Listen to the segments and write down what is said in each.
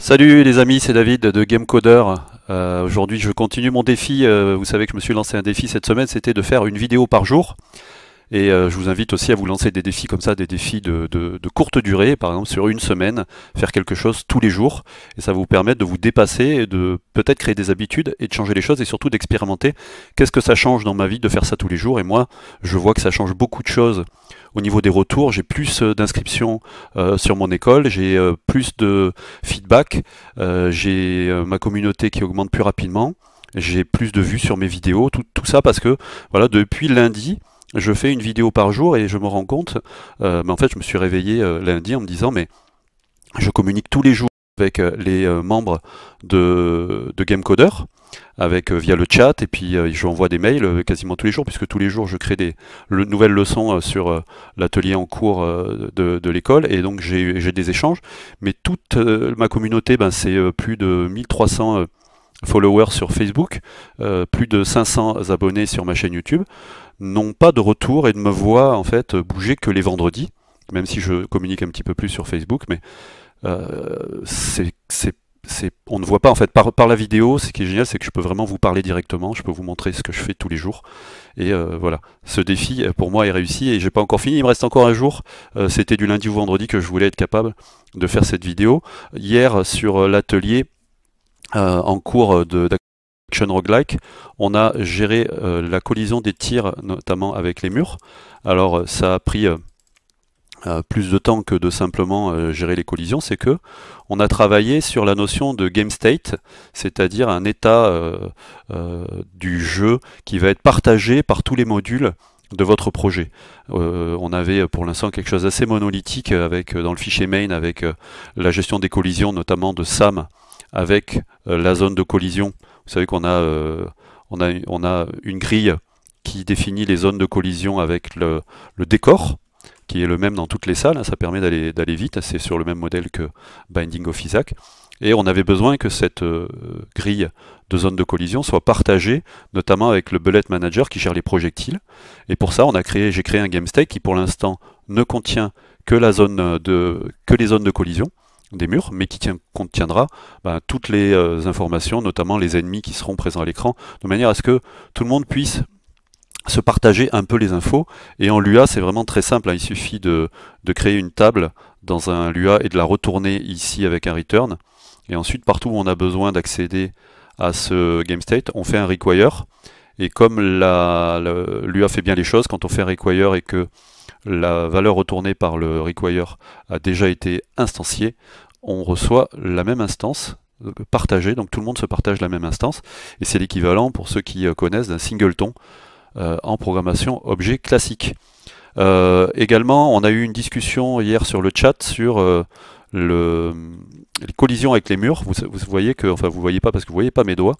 Salut les amis, c'est David de Gamecoder. Euh, aujourd'hui, je continue mon défi. Euh, vous savez que je me suis lancé un défi cette semaine, c'était de faire une vidéo par jour. Et euh, je vous invite aussi à vous lancer des défis comme ça, des défis de, courte durée, par exemple sur une semaine, faire quelque chose tous les jours. Et ça va vous permettre de vous dépasser et de peut-être créer des habitudes et de changer les choses et surtout d'expérimenter qu'est-ce que ça change dans ma vie de faire ça tous les jours. Et moi, je vois que ça change beaucoup de choses au niveau des retours, j'ai plus euh, d'inscriptions euh, sur mon école, j'ai plus de feedback, j'ai ma communauté qui augmente plus rapidement, j'ai plus de vues sur mes vidéos, tout, tout ça parce que voilà, depuis lundi, je fais une vidéo par jour et je me rends compte, mais euh, ben, en fait je me suis réveillé euh, lundi en me disant mais je communique tous les jours avec euh, les membres de, Gamecoder, avec via le chat et puis j'envoie des mails quasiment tous les jours puisque tous les jours je crée des nouvelles leçons sur l'atelier en cours de, l'école et donc j'ai des échanges mais toute ma communauté ben, c'est plus de 1300 followers sur Facebook, plus de 500 abonnés sur ma chaîne YouTube n'ont pas de retour et ne me voient en fait bouger que les vendredis, même si je communique un petit peu plus sur Facebook, mais euh, c'est on ne voit pas en fait par, la vidéo. Ce qui est génial, c'est que je peux vraiment vous parler directement. Je peux vous montrer ce que je fais tous les jours. Et euh, voilà, ce défi euh, pour moi est réussi et j'ai pas encore fini. Il me reste encore un jour. C'était du lundi au vendredi que je voulais être capable de faire cette vidéo. Hier sur l'atelier en cours de action roguelike, on a géré euh, la collision des tirs, notamment avec les murs. Alors euh, ça a pris euh, plus de temps que de simplement gérer les collisions, c'est que on a travaillé sur la notion de game state, c'est-à-dire un état du jeu qui va être partagé par tous les modules de votre projet. on avait pour l'instant quelque chose d'assez monolithique avec dans le fichier main avec la gestion des collisions, notamment de SAM, avec la zone de collision vous savez qu'on euh, a, on a, une grille qui définit les zones de collision avec le, décor qui est le même dans toutes les salles, hein. ça permet d'aller vite, hein. c'est sur le même modèle que Binding of Isaac. Et on avait besoin que cette euh, grille de zone de collision soit partagée, notamment avec le bullet manager qui gère les projectiles. Et pour ça, on a créé, j'ai créé un game qui pour l'instant ne contient que la zone euh, de, que les zones de collision des murs, mais qui contiendra ben, toutes les euh, informations, notamment les ennemis qui seront présents à l'écran, de manière à ce que tout le monde puisse se partager un peu les infos. Et en Lua, c'est vraiment très simple, hein. il suffit de, créer une table dans un Lua et de la retourner ici avec un return. Et ensuite, partout où on a besoin d'accéder à ce game state, on fait un require. Et comme la, Lua fait bien les choses, quand on fait require et que la valeur retournée par le require a déjà été instanciée, on reçoit la même instance partagée, donc tout le monde se partage la même instance, et c'est l'équivalent pour ceux qui euh, connaissent d'un singleton euh, en programmation objet classique. Euh, également, on a eu une discussion hier sur le chat sur les collisions avec les murs. Vous, vous, voyez que, enfin, vous voyez pas parce que vous voyez pas mes doigts,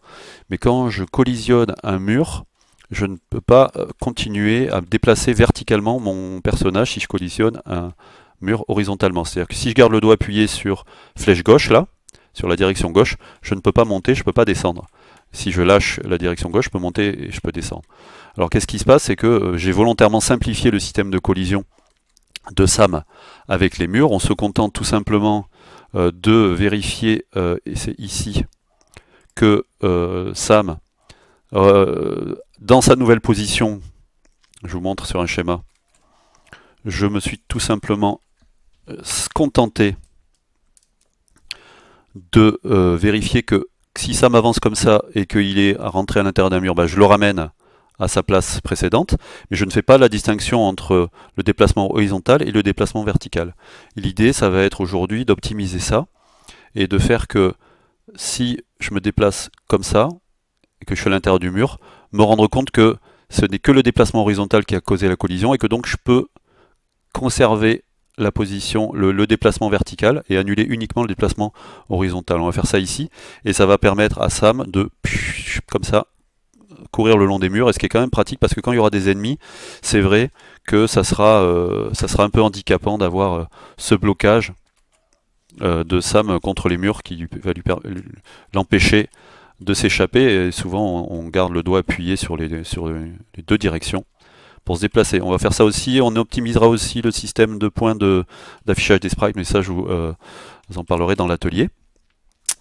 mais quand je collisionne un mur, je ne peux pas euh, continuer à déplacer verticalement mon personnage si je collisionne un mur horizontalement. C'est-à-dire que si je garde le doigt appuyé sur flèche gauche, là, sur la direction gauche, je ne peux pas monter, je ne peux pas descendre. Si je lâche la direction gauche, je peux monter et je peux descendre. Alors qu'est-ce qui se passe C'est que euh, j'ai volontairement simplifié le système de collision de SAM avec les murs. On se contente tout simplement euh, de vérifier, et c'est ici, que SAM euh, dans sa nouvelle position, je vous montre sur un schéma, je me suis tout simplement euh, contenté de euh, vérifier que si ça m'avance comme ça et qu'il est rentré à l'intérieur d'un mur, bah, je le ramène à sa place précédente, mais je ne fais pas la distinction entre le déplacement horizontal et le déplacement vertical. L'idée, ça va être aujourd'hui d'optimiser ça et de faire que si je me déplace comme ça, que je suis à l'intérieur du mur, me rendre compte que ce n'est que le déplacement horizontal qui a causé la collision et que donc je peux conserver la position, le, déplacement vertical et annuler uniquement le déplacement horizontal. On va faire ça ici et ça va permettre à Sam de comme ça courir le long des murs et ce qui est quand même pratique parce que quand il y aura des ennemis, c'est vrai que ça sera, euh, ça sera un peu handicapant d'avoir euh, ce blocage euh, de Sam contre les murs qui va l'empêcher de s'échapper. Et souvent, on garde le doigt appuyé sur les, sur les deux directions pour se déplacer. On va faire ça aussi. On optimisera aussi le système de points d'affichage des sprites, mais ça, je euh, vous, en parlerai dans l'atelier.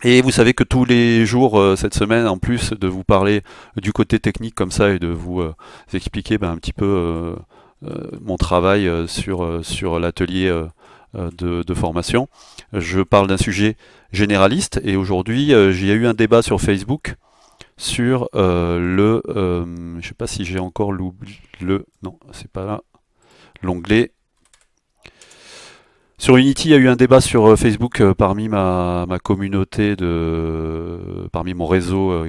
Et vous savez que tous les jours euh, cette semaine, en plus de vous parler du côté technique comme ça et de vous, euh, expliquer ben, un petit peu mon travail sur, sur l'atelier euh, de, formation. Je parle d'un sujet généraliste et aujourd'hui euh, j'ai eu un débat sur Facebook sur euh, le je je sais pas si j'ai encore le non c'est pas là l'onglet sur Unity, il y a eu un débat sur Facebook parmi ma, communauté de parmi mon réseau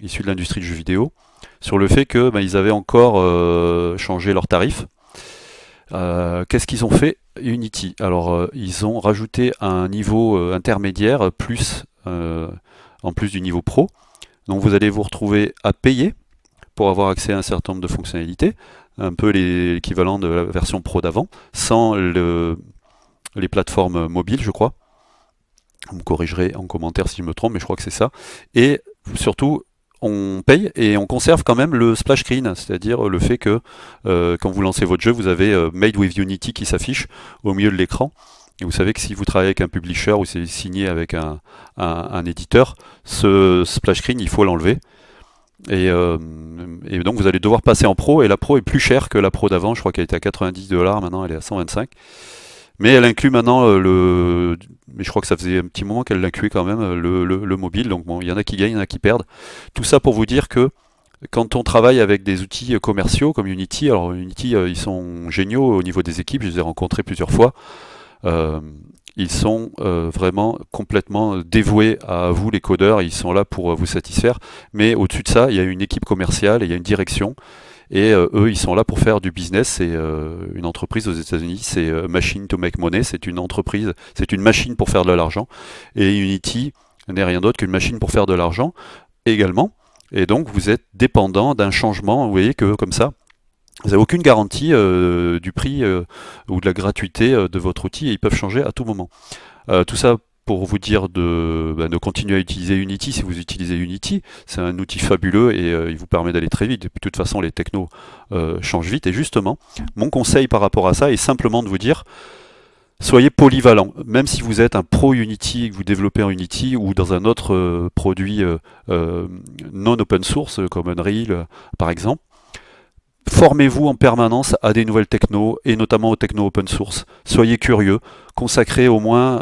issu de l'industrie du jeu vidéo sur le fait que bah, ils avaient encore changé leurs tarifs euh, qu'est-ce qu'ils ont fait Unity. Alors euh, ils ont rajouté un niveau euh, intermédiaire en plus du niveau pro. Donc vous allez vous retrouver à payer pour avoir accès à un certain nombre de fonctionnalités, un peu l'équivalent de la version pro d'avant, sans les plateformes mobiles, je crois. Vous me corrigerez en commentaire si je me trompe, mais je crois que c'est ça. Et surtout, on paye et on conserve quand même le splash screen, c'est-à-dire le fait que euh, quand vous lancez votre jeu, vous avez euh, Made with Unity qui s'affiche au milieu de l'écran. Et vous savez que si vous travaillez avec un publisher ou vous signé avec un, éditeur, ce splash screen, il faut l'enlever. Et, euh, et, donc vous allez devoir passer en pro, et la pro est plus chère que la pro d'avant, je crois qu'elle était à 90 dollars, maintenant elle est à 125. Mais elle inclut maintenant euh, le. Mais je crois que ça faisait un petit moment qu'elle l'incluait quand même, euh, le, mobile. Donc bon, il y en a qui gagnent, il y en a qui perdent. Tout ça pour vous dire que quand on travaille avec des outils euh, commerciaux comme Unity, alors Unity, ils sont géniaux au niveau des équipes, je les ai rencontrés plusieurs fois. ils sont vraiment complètement dévoués à vous, les codeurs, ils sont là pour vous satisfaire. Mais au-dessus de ça, il y a une équipe commerciale et il y a une direction. Et euh, eux, ils sont là pour faire du business. C'est euh, une entreprise aux États-Unis, c'est euh, Machine to Make Money. C'est une entreprise, c'est une machine pour faire de l'argent. Et Unity n'est rien d'autre qu'une machine pour faire de l'argent également. Et donc, vous êtes dépendant d'un changement. Vous voyez que comme ça, vous n'avez aucune garantie du prix ou de la gratuité de votre outil et ils peuvent changer à tout moment. tout ça pour vous dire de, bah, de, continuer à utiliser Unity si vous utilisez Unity. C'est un outil fabuleux et euh, il vous permet d'aller très vite. de toute façon, les technos euh, changent vite. Et justement, mon conseil par rapport à ça est simplement de vous dire soyez polyvalent. Même si vous êtes un pro Unity, que vous développez en Unity ou dans un autre euh, produit non open source comme Unreal par exemple, Formez-vous en permanence à des nouvelles technos et notamment aux technos open source. Soyez curieux, consacrez au moins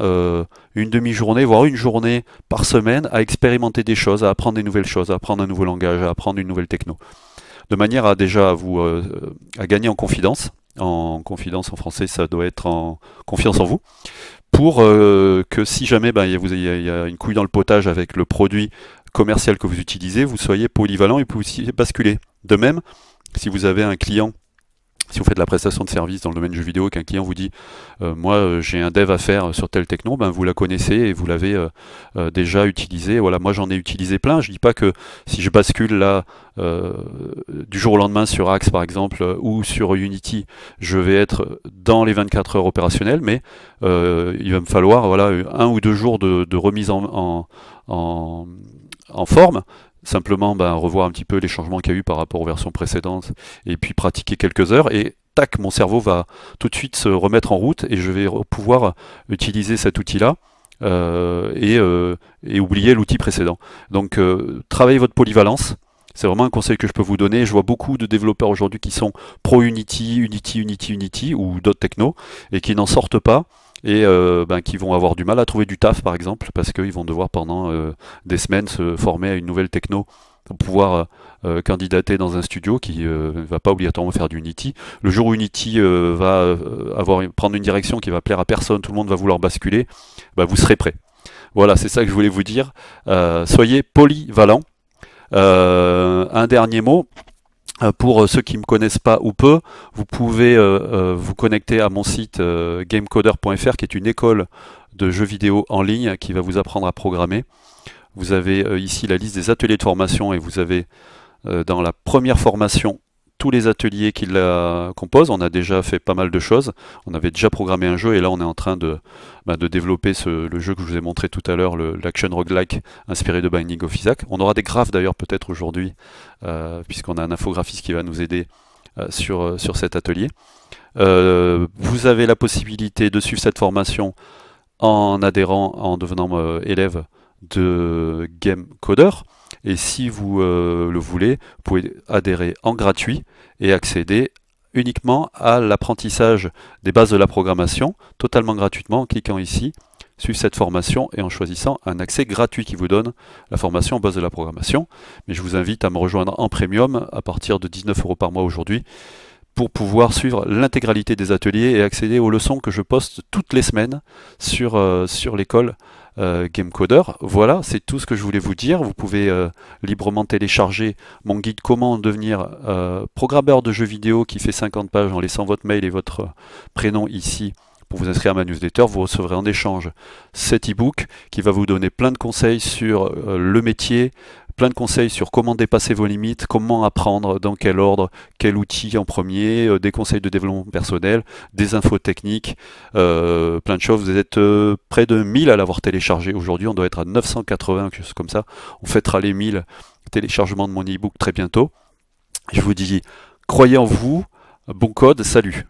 une demi-journée, voire une journée par semaine à expérimenter des choses, à apprendre des nouvelles choses, à apprendre un nouveau langage, à apprendre une nouvelle techno. De manière à déjà vous euh, à gagner en confidence. En confidence en français, ça doit être en confiance en vous. Pour euh, que si jamais bah, il vous y a une couille dans le potage avec le produit commercial que vous utilisez, vous soyez polyvalent et vous puissiez basculer. De même, si vous avez un client si vous faites de la prestation de service dans le domaine du jeu vidéo et qu'un client vous dit euh, moi euh, j'ai un dev à faire sur tel techno, ben, vous la connaissez et vous l'avez euh, déjà utilisé. Voilà, moi j'en ai utilisé plein. Je dis pas que si je bascule là du jour au lendemain sur Axe par exemple ou sur Unity, je vais être dans les 24 heures opérationnelles, mais il va me falloir voilà un ou deux jours de, remise en, en en forme Simplement, ben, revoir un petit peu les changements qu'il y a eu par rapport aux versions précédentes et puis pratiquer quelques heures et tac, mon cerveau va tout de suite se remettre en route et je vais pouvoir utiliser cet outil-là. Euh, et, euh, et, oublier l'outil précédent. Donc euh, travaillez votre polyvalence. C'est vraiment un conseil que je peux vous donner. Je vois beaucoup de développeurs aujourd'hui qui sont pro Unity, Unity, Unity, Unity ou d'autres techno et qui n'en sortent pas et euh, ben, qui vont avoir du mal à trouver du taf par exemple parce qu'ils vont devoir pendant euh, des semaines se former à une nouvelle techno pour pouvoir euh, candidater dans un studio qui ne va pas obligatoirement faire du Unity. Le jour où Unity va avoir, prendre une direction qui va plaire à personne, tout le monde va vouloir basculer, ben, vous serez prêt. Voilà, c'est ça que je voulais vous dire. soyez polyvalent. un dernier mot, euh, pour euh, ceux qui me connaissent pas ou peu, vous pouvez euh, vous connecter à mon site gamecoder.fr qui est une école de jeux vidéo en ligne qui va vous apprendre à programmer. Vous avez ici la liste des ateliers de formation et vous avez dans la première formation tous les ateliers qui la composent. On a déjà fait pas mal de choses. On avait déjà programmé un jeu et là on est en train de, bah, développer ce, le jeu que je vous ai montré tout à l'heure, l'action roguelike inspiré de Binding of Isaac. On aura des graphes d'ailleurs peut-être aujourd'hui, euh, puisqu'on a un infographiste qui va nous aider euh, sur, euh, sur cet atelier. vous avez la possibilité de suivre cette formation en adhérant, en devenant élève de Game Coder. Et si vous euh, le voulez, vous pouvez adhérer en gratuit et accéder uniquement à l'apprentissage des bases de la programmation totalement gratuitement en cliquant ici sur cette formation et en choisissant un accès gratuit qui vous donne la formation en base de la programmation. Mais je vous invite à me rejoindre en premium à partir de 19 euros par mois aujourd'hui pour pouvoir suivre l'intégralité des ateliers et accéder aux leçons que je poste toutes les semaines sur euh, l'école euh, GameCoder. Voilà, c'est tout ce que je voulais vous dire. Vous pouvez euh, librement télécharger mon guide comment devenir euh, programmeur de jeux vidéo qui fait 50 pages en laissant votre mail et votre prénom ici pour vous inscrire à ma newsletter, vous recevrez en échange cet e-book qui va vous donner plein de conseils sur le métier, plein de conseils sur comment dépasser vos limites, comment apprendre, dans quel ordre, quel outil en premier, euh, des conseils de développement personnel, des infos techniques, euh, plein de choses. Vous êtes euh, près de 1000 à l'avoir téléchargé. Aujourd'hui, on doit être à 980, quelque chose comme ça. On fêtera les 1000 téléchargements de mon e-book très bientôt. Je vous dis, croyez en vous, bon code, salut